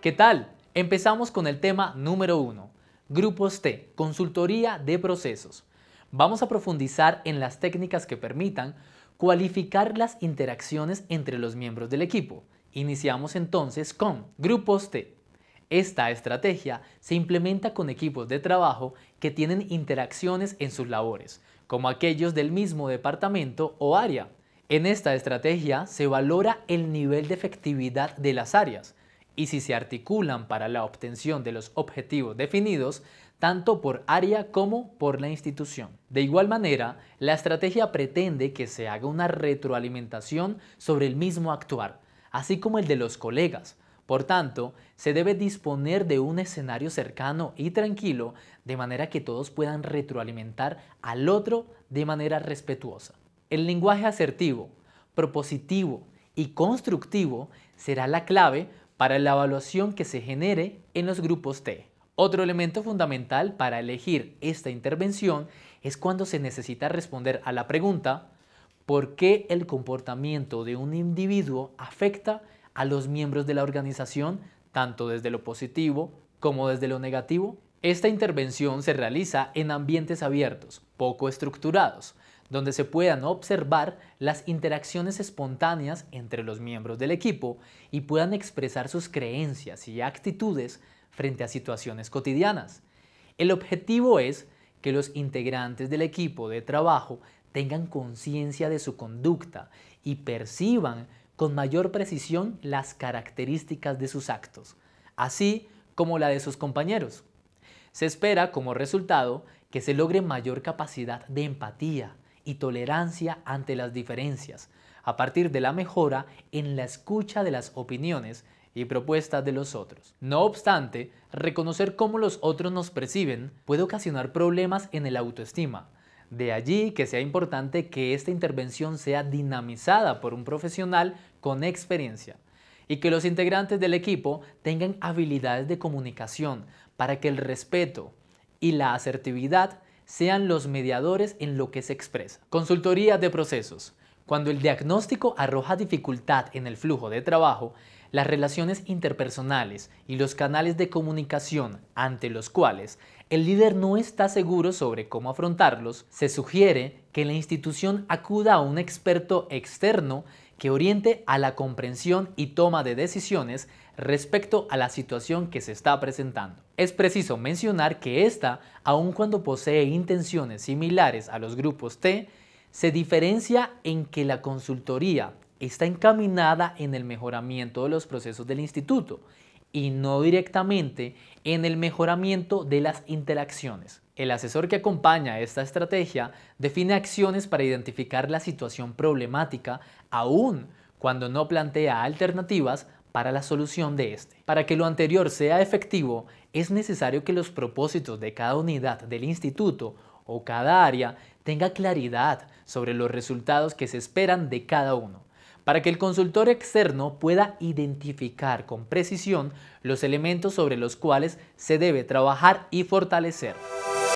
¿Qué tal? Empezamos con el tema número 1, Grupos T, Consultoría de Procesos. Vamos a profundizar en las técnicas que permitan cualificar las interacciones entre los miembros del equipo. Iniciamos entonces con Grupos T. Esta estrategia se implementa con equipos de trabajo que tienen interacciones en sus labores, como aquellos del mismo departamento o área. En esta estrategia se valora el nivel de efectividad de las áreas, y si se articulan para la obtención de los objetivos definidos, tanto por área como por la institución. De igual manera, la estrategia pretende que se haga una retroalimentación sobre el mismo actuar, así como el de los colegas. Por tanto, se debe disponer de un escenario cercano y tranquilo, de manera que todos puedan retroalimentar al otro de manera respetuosa. El lenguaje asertivo, propositivo y constructivo será la clave para la evaluación que se genere en los grupos T. Otro elemento fundamental para elegir esta intervención es cuando se necesita responder a la pregunta ¿por qué el comportamiento de un individuo afecta a los miembros de la organización tanto desde lo positivo como desde lo negativo? Esta intervención se realiza en ambientes abiertos, poco estructurados, donde se puedan observar las interacciones espontáneas entre los miembros del equipo y puedan expresar sus creencias y actitudes frente a situaciones cotidianas. El objetivo es que los integrantes del equipo de trabajo tengan conciencia de su conducta y perciban con mayor precisión las características de sus actos, así como la de sus compañeros. Se espera como resultado que se logre mayor capacidad de empatía, y tolerancia ante las diferencias, a partir de la mejora en la escucha de las opiniones y propuestas de los otros. No obstante, reconocer cómo los otros nos perciben puede ocasionar problemas en el autoestima. De allí que sea importante que esta intervención sea dinamizada por un profesional con experiencia y que los integrantes del equipo tengan habilidades de comunicación para que el respeto y la asertividad sean los mediadores en lo que se expresa. Consultoría de procesos. Cuando el diagnóstico arroja dificultad en el flujo de trabajo, las relaciones interpersonales y los canales de comunicación ante los cuales el líder no está seguro sobre cómo afrontarlos, se sugiere que la institución acuda a un experto externo que oriente a la comprensión y toma de decisiones respecto a la situación que se está presentando. Es preciso mencionar que ésta, aun cuando posee intenciones similares a los grupos T, se diferencia en que la consultoría está encaminada en el mejoramiento de los procesos del instituto y no directamente en el mejoramiento de las interacciones. El asesor que acompaña esta estrategia define acciones para identificar la situación problemática aun cuando no plantea alternativas para la solución de este. Para que lo anterior sea efectivo, es necesario que los propósitos de cada unidad del instituto o cada área tenga claridad sobre los resultados que se esperan de cada uno, para que el consultor externo pueda identificar con precisión los elementos sobre los cuales se debe trabajar y fortalecer.